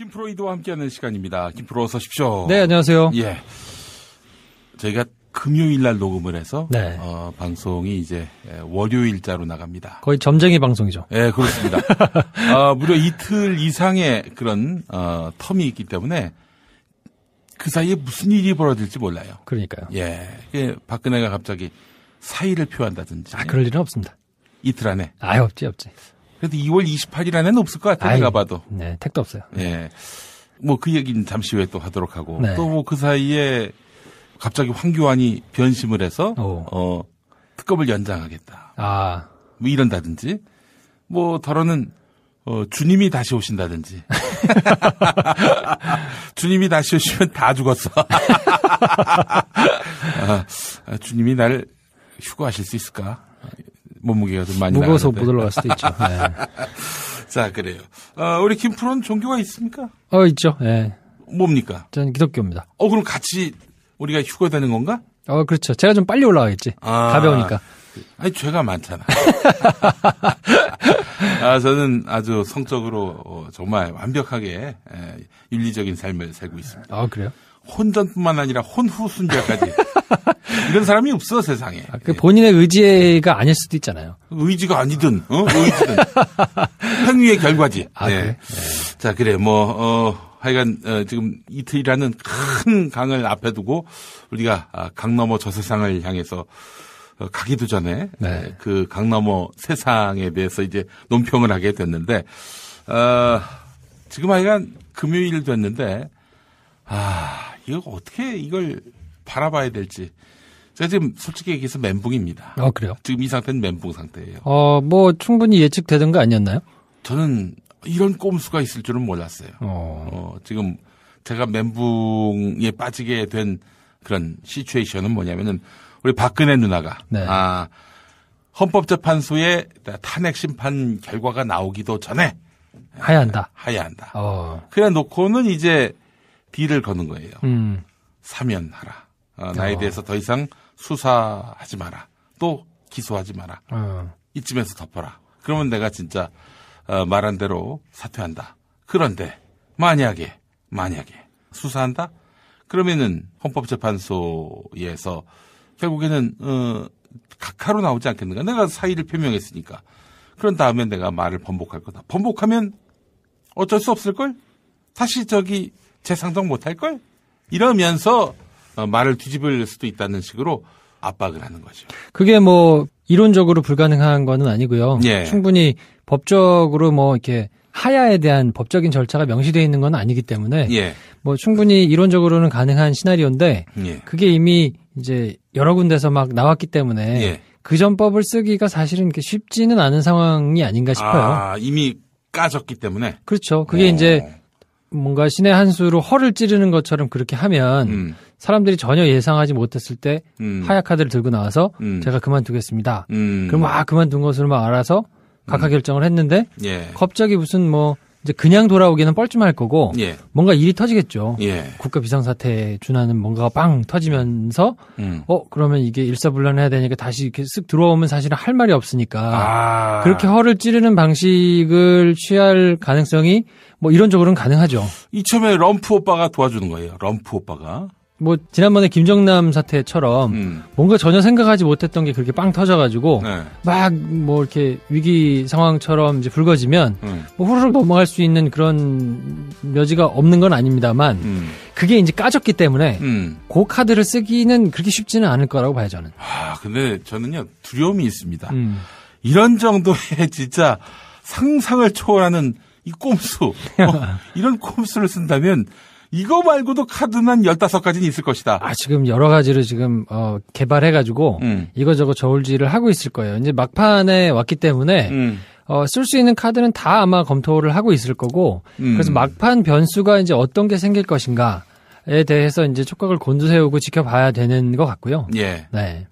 김프로이드와 함께하는 시간입니다. 김프로 어서 오십시오. 네, 안녕하세요. 예. 저희가 금요일 날 녹음을 해서 네. 어, 방송이 이제 예, 월요일자로 나갑니다. 거의 점쟁이 방송이죠. 예, 네, 그렇습니다. 어, 무려 이틀 이상의 그런 어, 텀이 있기 때문에 그 사이에 무슨 일이 벌어질지 몰라요. 그러니까요. 예, 박근혜가 갑자기 사의를 표한다든지. 아, 그럴 일은 없습니다. 이틀 안에. 아예 없지, 없지. 그래도 2월 28일 안에는 없을 것 같아요. 내가 봐도. 네, 택도 없어요. 예. 뭐 그 얘기는 잠시 후에 또 하도록 하고 네. 또뭐 그 사이에 갑자기 황교안이 변심을 해서 오. 어 특검을 연장하겠다. 아. 뭐 이런다든지 뭐 더러는 어, 주님이 다시 오신다든지. 주님이 다시 오시면 다 죽었어. 아, 아, 주님이 날 휴거하실 수 있을까? 몸무게가 좀 많이 무거워서 나가는데. 못 올라갈 수도 있죠. 네. 자 그래요. 어, 우리 김프로는 종교가 있습니까? 어 있죠. 네. 뭡니까? 저는 기독교입니다. 어 그럼 같이 우리가 휴가 되는 건가? 어 그렇죠. 제가 좀 빨리 올라가겠지. 아. 가벼우니까. 아니 죄가 많잖아. 아 저는 아주 성적으로 어, 정말 완벽하게 예, 윤리적인 삶을 살고 있습니다. 아 그래요? 혼전뿐만 아니라 혼후 순결까지 이런 사람이 없어 세상에. 아, 그 본인의 의지가 아닐 수도 있잖아요. 의지가 아니든 어? 의지든 행위의 결과지. 아, 네. 그 네. 자 그래 뭐 어, 하여간 어, 지금 이틀이라는 큰 강을 앞에 두고 우리가 아, 강 너머 저 세상을 향해서 어, 가기도 전에 네. 네 그강 너머 세상에 대해서 이제 논평을 하게 됐는데 어, 지금 하여간 금요일 됐는데 아. 이거 어떻게 이걸 바라봐야 될지. 제가 지금 솔직히 얘기해서 멘붕입니다. 아, 그래요? 지금 이 상태는 멘붕 상태예요. 어, 뭐 충분히 예측되던 거 아니었나요? 저는 이런 꼼수가 있을 줄은 몰랐어요. 어. 어 지금 제가 멘붕에 빠지게 된 그런 시츄에이션은 뭐냐면은 우리 박근혜 누나가 네. 아 헌법재판소의 탄핵 심판 결과가 나오기도 전에 하야 한다. 하야 한다. 어. 그래 놓고는 이제 딜을 거는 거예요. 음. 사면하라. 어, 나에 어. 대해서 더 이상 수사하지 마라. 또 기소하지 마라. 어. 이쯤에서 덮어라. 그러면 내가 진짜 어, 말한 대로 사퇴한다. 그런데 만약에 만약에 수사한다? 그러면은 헌법재판소에서 결국에는 어, 각하로 나오지 않겠는가? 내가 사의를 표명했으니까. 그런 다음에 내가 말을 번복할 거다. 번복하면 어쩔 수 없을 걸? 다시 저기 재상정 못할걸? 이러면서 어, 말을 뒤집을 수도 있다는 식으로 압박을 하는 거죠. 그게 뭐 이론적으로 불가능한 거는 아니고요. 예. 충분히 법적으로 뭐 이렇게 하야에 대한 법적인 절차가 명시되어 있는 건 아니기 때문에 예. 뭐 충분히 이론적으로는 가능한 시나리오인데 예. 그게 이미 이제 여러 군데서 막 나왔기 때문에 예. 그 전법을 쓰기가 사실은 쉽지는 않은 상황이 아닌가 싶어요. 아, 이미 까졌기 때문에. 그렇죠. 그게 오. 이제 뭔가 신의 한 수로 허를 찌르는 것처럼 그렇게 하면 음. 사람들이 전혀 예상하지 못했을 때 음. 하야 카드를 들고 나와서 음. 제가 그만두겠습니다. 음. 그럼 아 그만둔 것으로 막 알아서 각하 음. 결정을 했는데 예. 갑자기 무슨 뭐 이제 그냥 돌아오기는 뻘쭘할 거고 예. 뭔가 일이 터지겠죠. 예. 국가 비상사태 준하는 뭔가가 빵 터지면서 음. 어 그러면 이게 일사불란해야 되니까 다시 이렇게 쓱 들어오면 사실은 할 말이 없으니까 아. 그렇게 허를 찌르는 방식을 취할 가능성이 뭐이런쪽으로는 가능하죠. 이참에 럼프 오빠가 도와주는 거예요. 럼프 오빠가. 뭐 지난번에 김정남 사태처럼 음. 뭔가 전혀 생각하지 못했던 게 그렇게 빵 터져가지고 네. 막뭐 이렇게 위기 상황처럼 이제 불거지면 음. 뭐 후루룩 넘어갈 수 있는 그런 여지가 없는 건 아닙니다만 음. 그게 이제 까졌기 때문에 음. 그 카드를 쓰기는 그렇게 쉽지는 않을 거라고 봐요 저는. 아 근데 저는요 두려움이 있습니다. 음. 이런 정도의 진짜 상상을 초월하는 이 꼼수 어, 이런 꼼수를 쓴다면 이거 말고도 카드는 한 15가지는 있을 것이다. 아, 지금 여러 가지를 지금, 어, 개발해가지고, 음. 이거저거 저울질을 하고 있을 거예요. 이제 막판에 왔기 때문에, 음. 어, 쓸 수 있는 카드는 다 아마 검토를 하고 있을 거고, 음. 그래서 막판 변수가 이제 어떤 게 생길 것인가에 대해서 이제 촉각을 곤두세우고 지켜봐야 되는 것 같고요. 예. 네.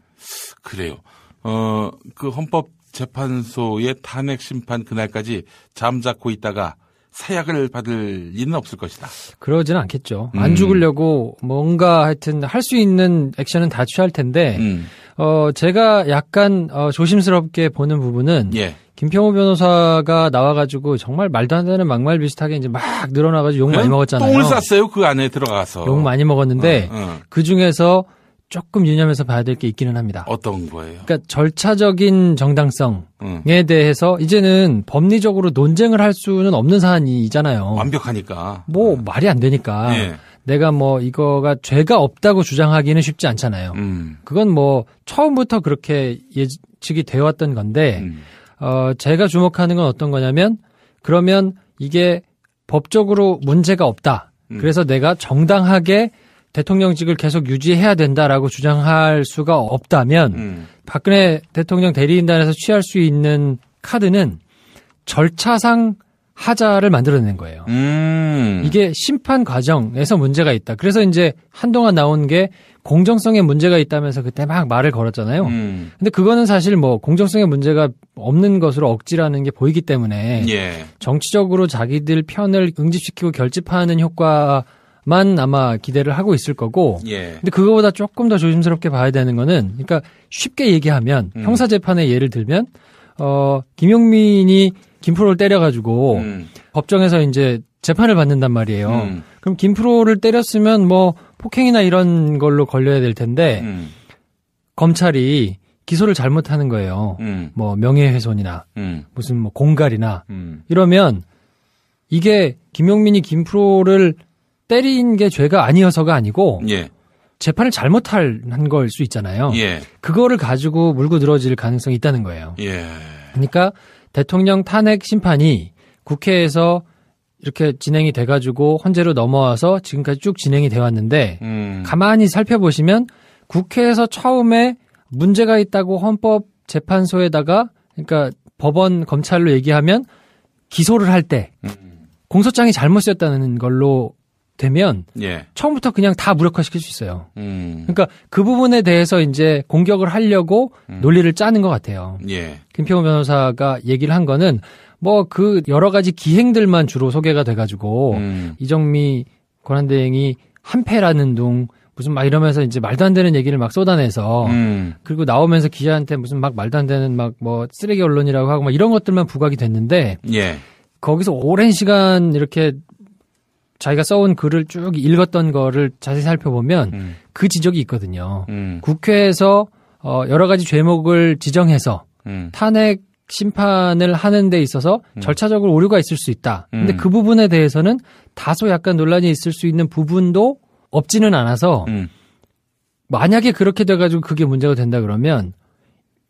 그래요. 어, 그 헌법 재판소의 탄핵 심판 그날까지 잠자코 있다가 사약을 받을 일은 없을 것이다. 그러지는 않겠죠. 음. 안 죽으려고 뭔가 하여튼 할 수 있는 액션은 다 취할 텐데 음. 어 제가 약간 어, 조심스럽게 보는 부분은 예. 김평호 변호사가 나와가지고 정말 말도 안 되는 막말 비슷하게 이제 막 늘어나가지고 욕 많이 먹었잖아요. 똥을 쌌어요 그 안에 들어가서. 욕 많이 먹었는데 어, 어. 그 중에서 조금 유념해서 봐야 될 게 있기는 합니다. 어떤 거예요? 그러니까 절차적인 정당성에 음. 대해서 이제는 법리적으로 논쟁을 할 수는 없는 사안이잖아요. 완벽하니까. 뭐 음. 말이 안 되니까. 예. 내가 뭐 이거가 죄가 없다고 주장하기는 쉽지 않잖아요. 음. 그건 뭐 처음부터 그렇게 예측이 되어 왔던 건데 음. 어 제가 주목하는 건 어떤 거냐면 그러면 이게 법적으로 문제가 없다. 음. 그래서 내가 정당하게 대통령직을 계속 유지해야 된다라고 주장할 수가 없다면 음. 박근혜 대통령 대리인단에서 취할 수 있는 카드는 절차상 하자를 만들어낸 거예요. 음. 이게 심판 과정에서 문제가 있다. 그래서 이제 한동안 나온 게 공정성에 문제가 있다면서 그때 막 말을 걸었잖아요. 음. 근데 그거는 사실 뭐 공정성에 문제가 없는 것으로 억지라는 게 보이기 때문에 예. 정치적으로 자기들 편을 응집시키고 결집하는 효과 만 아마 기대를 하고 있을 거고. 예. 근데 그거보다 조금 더 조심스럽게 봐야 되는 거는 그러니까 쉽게 얘기하면 음. 형사 재판의 예를 들면 어 김용민이 김프로를 때려 가지고 음. 법정에서 이제 재판을 받는단 말이에요. 음. 그럼 김프로를 때렸으면 뭐 폭행이나 이런 걸로 걸려야 될 텐데 음. 검찰이 기소를 잘못하는 거예요. 음. 뭐 명예훼손이나 음. 무슨 뭐 공갈이나 이러면 이게 김용민이 김프로를 때린 게 죄가 아니어서가 아니고 예. 재판을 잘못한 걸 수 있잖아요. 예. 그거를 가지고 물고 늘어질 가능성이 있다는 거예요. 예. 그러니까 대통령 탄핵 심판이 국회에서 이렇게 진행이 돼가지고 헌재로 넘어와서 지금까지 쭉 진행이 되왔는데 음. 가만히 살펴보시면 국회에서 처음에 문제가 있다고 헌법재판소에다가 그러니까 법원 검찰로 얘기하면 기소를 할때 음. 공소장이 잘못 쓰였다는 걸로 되면 예. 처음부터 그냥 다 무력화시킬 수 있어요. 음. 그러니까 그 부분에 대해서 이제 공격을 하려고 음. 논리를 짜는 것 같아요. 예. 김평호 변호사가 얘기를 한 거는 뭐 그 여러 가지 기행들만 주로 소개가 돼가지고 음. 이정미 권한대행이 한패라는 둥 무슨 막 이러면서 이제 말도 안 되는 얘기를 막 쏟아내서 음. 그리고 나오면서 기자한테 무슨 막 말도 안 되는 막 뭐 쓰레기 언론이라고 하고 막 이런 것들만 부각이 됐는데 예. 거기서 오랜 시간 이렇게 자기가 써온 글을 쭉 읽었던 거를 자세히 살펴보면 음. 그 지적이 있거든요. 음. 국회에서 어, 여러 가지 죄목을 지정해서 음. 탄핵 심판을 하는 데 있어서 음. 절차적으로 오류가 있을 수 있다. 근데 음. 그 부분에 대해서는 다소 약간 논란이 있을 수 있는 부분도 없지는 않아서 음. 만약에 그렇게 돼가지고 그게 문제가 된다 그러면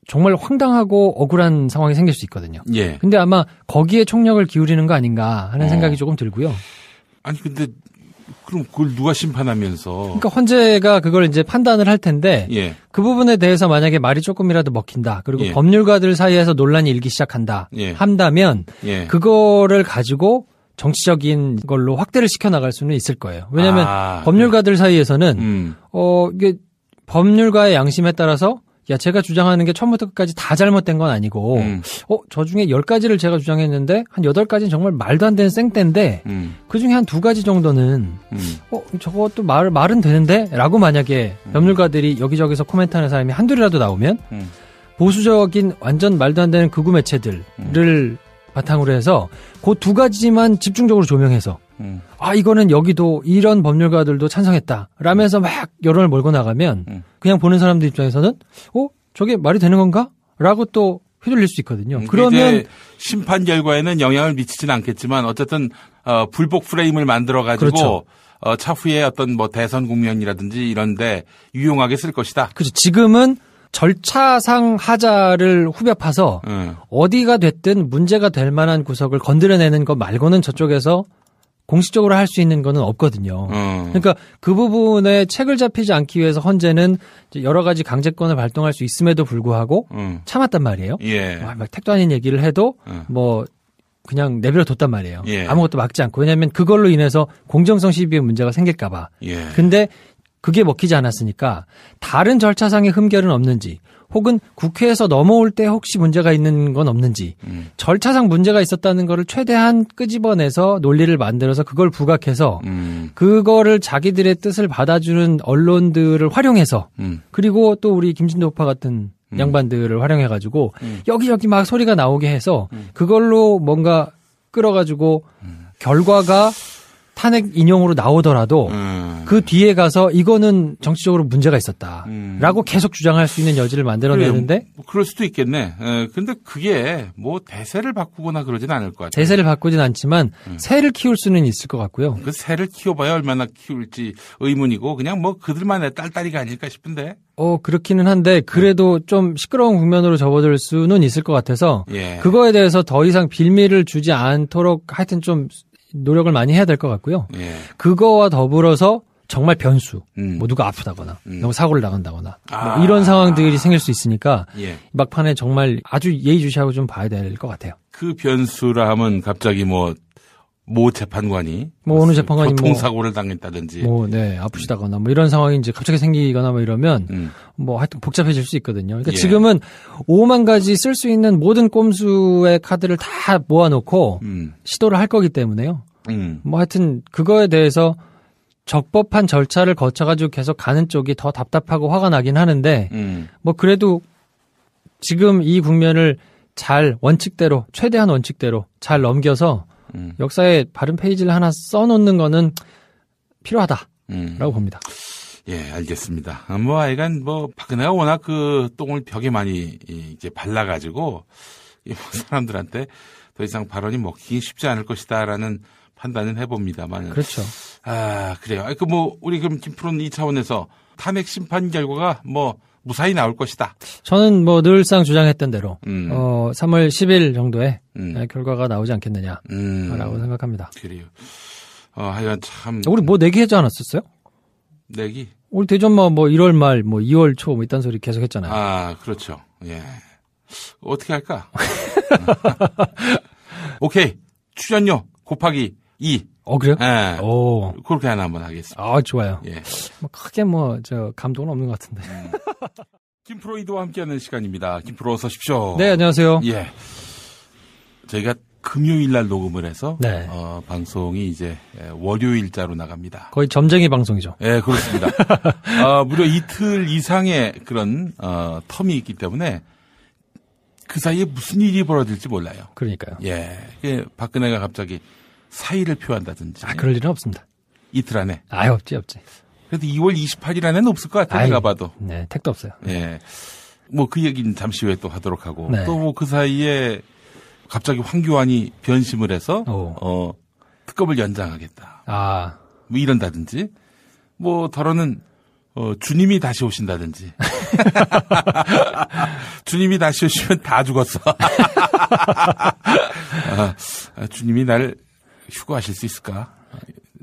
정말 황당하고 억울한 상황이 생길 수 있거든요. 예. 근데 아마 거기에 총력을 기울이는 거 아닌가 하는 어. 생각이 조금 들고요. 아니 근데 그럼 그걸 누가 심판하면서? 그러니까 헌재가 그걸 이제 판단을 할 텐데 예. 그 부분에 대해서 만약에 말이 조금이라도 먹힌다 그리고 예. 법률가들 사이에서 논란이 일기 시작한다 예. 한다면 예. 그거를 가지고 정치적인 걸로 확대를 시켜 나갈 수는 있을 거예요. 왜냐하면 아, 네. 법률가들 사이에서는 음. 어 이게 법률가의 양심에 따라서 야, 제가 주장하는 게 처음부터 끝까지 다 잘못된 건 아니고, 음. 어, 저 중에 10가지를 제가 주장했는데, 한 8가지는 정말 말도 안 되는 생때인데, 음. 그 중에 한 두 가지 정도는, 음. 어, 저것도 말, 말은 되는데? 라고 만약에 음. 법률가들이 여기저기서 코멘트 하는 사람이 한둘이라도 나오면, 음. 보수적인 완전 말도 안 되는 극우 매체들을 음. 바탕으로 해서, 그 두 가지만 집중적으로 조명해서, 음. 아 이거는 여기도 이런 법률가들도 찬성했다 라면서 막 여론을 몰고 나가면 음. 그냥 보는 사람들 입장에서는 어 저게 말이 되는 건가? 라고 또 휘둘릴 수 있거든요. 그러면 심판 결과에는 영향을 미치진 않겠지만 어쨌든 어, 불복 프레임을 만들어 가지고 그렇죠. 어, 차후에 어떤 뭐 대선 국면이라든지 이런데 유용하게 쓸 것이다. 그렇죠. 지금은 절차상 하자를 후벼 파서 음. 예. 어디가 됐든 문제가 될 만한 구석을 건드려내는 것 말고는 저쪽에서 공식적으로 할 수 있는 거는 없거든요. 음. 그러니까 그 부분에 책을 잡히지 않기 위해서 헌재는 여러 가지 강제권을 발동할 수 있음에도 불구하고 음. 참았단 말이에요. 예. 아, 막 택도 아닌 얘기를 해도 음. 뭐 그냥 내버려 뒀단 말이에요. 예. 아무것도 막지 않고 왜냐하면 그걸로 인해서 공정성 시비의 문제가 생길까봐. 예. 근데 그게 먹히지 않았으니까 다른 절차상의 흠결은 없는지 혹은 국회에서 넘어올 때 혹시 문제가 있는 건 없는지 음. 절차상 문제가 있었다는 거를 최대한 끄집어내서 논리를 만들어서 그걸 부각해서 음. 그거를 자기들의 뜻을 받아주는 언론들을 활용해서 음. 그리고 또 우리 김진도파 같은 음. 양반들을 활용해가지고 음. 여기저기 막 소리가 나오게 해서 음. 그걸로 뭔가 끌어가지고 결과가 탄핵 인용으로 나오더라도 음. 그 뒤에 가서 이거는 정치적으로 문제가 있었다라고 음. 계속 주장할 수 있는 여지를 만들어내는데 그래, 뭐 그럴 수도 있겠네. 에, 예, 근데 그게 뭐 대세를 바꾸거나 그러진 않을 것 같아요. 대세를 바꾸진 않지만 음. 새를 키울 수는 있을 것 같고요. 그 새를 키워봐야 얼마나 키울지 의문이고 그냥 뭐 그들만의 딸딸이가 아닐까 싶은데. 어 그렇기는 한데 그래도 좀 시끄러운 국면으로 접어들 수는 있을 것 같아서 예. 그거에 대해서 더 이상 빌미를 주지 않도록 하여튼 좀 노력을 많이 해야 될 것 같고요. 예. 그거와 더불어서 정말 변수, 음. 뭐 누가 아프다거나, 음. 너무 사고를 나간다거나, 뭐 아. 뭐 이런 상황들이 생길 수 있으니까 예. 막판에 정말 아주 예의주시하고 좀 봐야 될 것 같아요. 그 변수라 하면 갑자기 뭐모 재판관이 뭐 어느 재판관이 뭐 교통사고를 뭐, 당했다든지 뭐네 아프시다거나 뭐 이런 상황이 이제 갑자기 생기거나 뭐 이러면 음. 뭐 하여튼 복잡해질 수 있거든요. 그러니까 예. 지금은 5만 가지 쓸 수 있는 모든 꼼수의 카드를 다 모아놓고 음. 시도를 할 거기 때문에요. 음. 뭐 하여튼 그거에 대해서 적법한 절차를 거쳐가지고 계속 가는 쪽이 더 답답하고 화가 나긴 하는데 음. 뭐 그래도 지금 이 국면을 잘 원칙대로 최대한 원칙대로 잘 넘겨서 음. 역사에 바른 페이지를 하나 써놓는 거는 필요하다라고 음. 봅니다. 예, 알겠습니다. 아, 뭐, 하여간, 뭐, 박근혜가 워낙 그 똥을 벽에 많이 이제 발라가지고, 뭐 사람들한테 더 이상 발언이 먹히기 쉽지 않을 것이다라는 판단을 해봅니다만. 그렇죠. 아, 그래요. 아, 그 뭐, 우리 그럼 김프로는 이 차원에서 탄핵 심판 결과가 뭐, 무사히 나올 것이다. 저는 뭐 늘상 주장했던 대로 음. 어, 3월 10일 정도에 음. 아, 결과가 나오지 않겠느냐라고 음. 생각합니다. 그래요. 어, 하여간 참 우리 뭐 내기하지 않았었어요? 내기. 우리 대전마 뭐 1월 뭐 말, 뭐 2월 초 뭐 이딴 소리 계속했잖아요. 아 그렇죠. 예. 어떻게 할까? 음. 오케이. 출연료 곱하기 2. 어 그래요? 예. 오. 그렇게 하나 한번 하겠습니다. 아 좋아요. 예. 뭐 크게 뭐 저 감동은 없는 것 같은데. 음. 김프로 이도와 함께하는 시간입니다. 김프로 어서 오십시오. 네 안녕하세요. 예. 저희가 금요일 날 녹음을 해서 네. 어, 방송이 이제 월요일자로 나갑니다. 거의 점쟁이 방송이죠. 예, 그렇습니다. 어, 무려 이틀 이상의 그런 어, 텀이 있기 때문에 그 사이에 무슨 일이 벌어질지 몰라요. 그러니까요. 예, 그 박근혜가 갑자기 사의를 표한다든지. 아, 그럴 일은 없습니다. 이틀 안에. 아, 없지, 없지. 그래도 2월 28일 안에는 없을 것 같아요. 내가 봐도. 네, 택도 없어요. 예. 뭐그 얘기는 잠시 후에 또 하도록 하고 네. 또뭐 그 사이에 갑자기 황교안이 변심을 해서 오. 어 특검을 연장하겠다. 아. 뭐 이런다든지 뭐 더러는 어, 주님이 다시 오신다든지. 주님이 다시 오시면 다 죽었어. 아, 아, 주님이 날 휴가하실 수 있을까?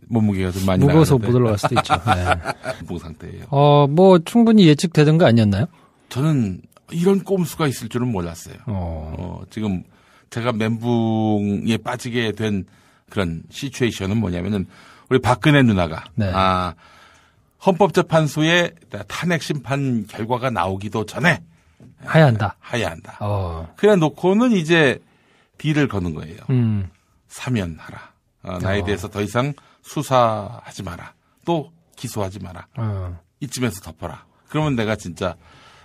몸무게가 좀 많이 무거워서 못 올라갈 수도 있죠. 네. 상태예요. 어, 뭐 충분히 예측되던 거 아니었나요? 저는 이런 꼼수가 있을 줄은 몰랐어요. 어. 어, 지금 제가 멘붕에 빠지게 된 그런 시츄에이션은 뭐냐면은 우리 박근혜 누나가 네. 아 헌법재판소의 탄핵 심판 결과가 나오기도 전에 하야한다. 하야한다. 어. 그래 놓고는 이제 딜을 거는 거예요. 음. 사면하라. 어, 어, 나에 대해서 더 이상 수사하지 마라. 또 기소하지 마라. 어. 이쯤에서 덮어라. 그러면 내가 진짜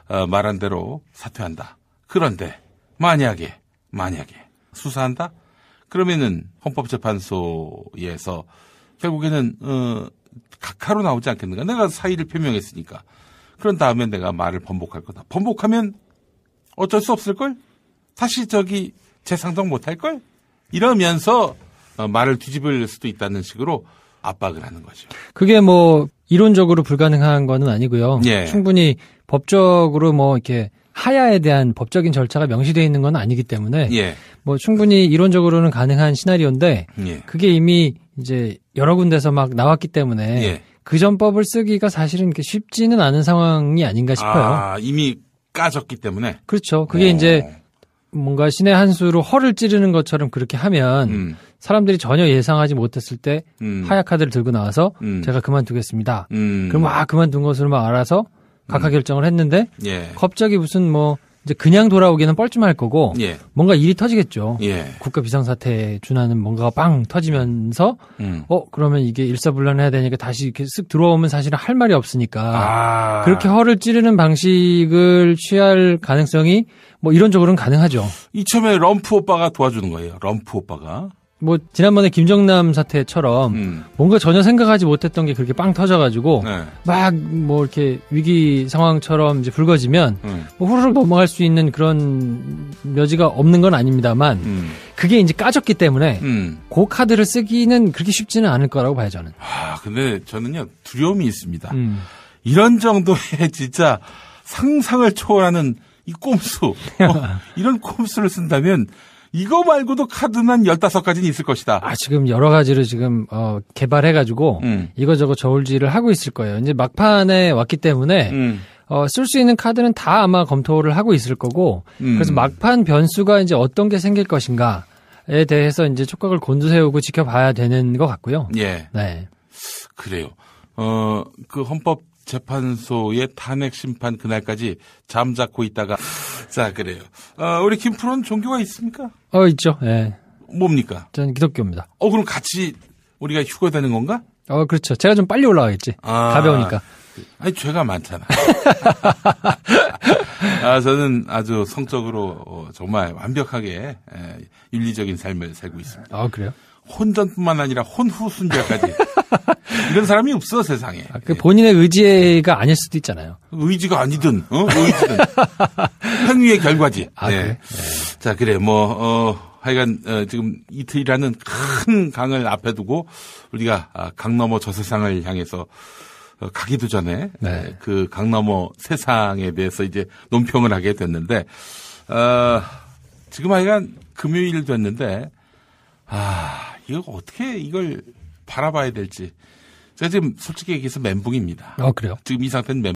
어, 말한 대로 사퇴한다. 그런데 만약에 만약에 수사한다? 그러면은 헌법재판소에서 결국에는 어, 각하로 나오지 않겠는가? 내가 사의를 표명했으니까. 그런 다음에 내가 말을 번복할 거다. 번복하면 어쩔 수 없을 걸? 다시 저기 재상정 못할 걸? 이러면서 어, 말을 뒤집을 수도 있다는 식으로 압박을 하는 거죠. 그게 뭐 이론적으로 불가능한 거는 아니고요. 예. 충분히 법적으로 뭐 이렇게 하야에 대한 법적인 절차가 명시되어 있는 건 아니기 때문에 예. 뭐 충분히 이론적으로는 가능한 시나리오인데 예. 그게 이미 이제 여러 군데서 막 나왔기 때문에 예. 그 전법을 쓰기가 사실은 쉽지는 않은 상황이 아닌가 싶어요. 아, 이미 까졌기 때문에. 그렇죠. 그게 오. 어. 이제 뭔가 신의 한 수로 허를 찌르는 것처럼 그렇게 하면 음. 사람들이 전혀 예상하지 못했을 때 음. 하야 카드를 들고 나와서 음. 제가 그만두겠습니다. 음. 그럼 아 그만둔 것으로 막 알아서 각하 음. 결정을 했는데 예. 갑자기 무슨 뭐 이제 그냥 돌아오기는 뻘쭘할 거고 예. 뭔가 일이 터지겠죠. 예. 국가 비상사태에 준하는 뭔가가 빵 터지면서 음. 어 그러면 이게 일사불란해야 되니까 다시 이렇게 쓱 들어오면 사실은 할 말이 없으니까 아. 그렇게 허를 찌르는 방식을 취할 가능성이 뭐 이런 쪽으로는 가능하죠. 이참에 럼프 오빠가 도와주는 거예요. 럼프 오빠가. 뭐 지난번에 김정남 사태처럼 음. 뭔가 전혀 생각하지 못했던 게 그렇게 빵 터져가지고 네. 막뭐 이렇게 위기 상황처럼 이제 불거지면 음. 뭐 후루룩 넘어갈 수 있는 그런 여지가 없는 건 아닙니다만 음. 그게 이제 까졌기 때문에 그 카드를 쓰기는 그렇게 쉽지는 않을 거라고 봐요 저는. 아 근데 저는요 두려움이 있습니다. 음. 이런 정도의 진짜 상상을 초월하는 이 꼼수 어, 이런 꼼수를 쓴다면 이거 말고도 카드는 15가지는 있을 것이다. 아, 지금 여러 가지를 지금, 어, 개발해가지고, 음. 이거저거 저울질을 하고 있을 거예요. 이제 막판에 왔기 때문에, 음. 어, 쓸 수 있는 카드는 다 아마 검토를 하고 있을 거고, 음. 그래서 막판 변수가 이제 어떤 게 생길 것인가에 대해서 이제 촉각을 곤두세우고 지켜봐야 되는 것 같고요. 예. 네. 그래요. 어, 그 헌법 재판소의 탄핵 심판 그날까지 잠자코 있다가 자, 그래요. 어, 우리 김프로는 종교가 있습니까? 어, 있죠. 예. 뭡니까? 저는 기독교입니다. 어, 그럼 같이 우리가 휴가 되는 건가? 어, 그렇죠. 제가 좀 빨리 올라가겠지. 아, 가벼우니까. 아니, 죄가 많잖아. 아, 저는 아주 성적으로 어, 정말 완벽하게 예, 윤리적인 삶을 살고 있습니다. 아, 그래요? 혼전뿐만 아니라 혼후 순결까지 이런 사람이 없어 세상에. 아, 그 본인의 의지가 아닐 수도 있잖아요. 의지가 아니든 어? 의지든 행위의 결과지. 아, 네. 그 네. 자 그래 뭐 어, 하여간 어, 지금 이틀이라는 큰 강을 앞에 두고 우리가 아, 강 너머 저 세상을 향해서 어, 가기도 전에 네. 네 그강 너머 세상에 대해서 이제 논평을 하게 됐는데 어, 지금 하여간 금요일 됐는데 아 이거 어떻게 이걸 바라봐야 될지. 제가 지금 솔직히 얘기해서 멘붕입니다. 아, 그래요? 지금 이 상태는 멘붕.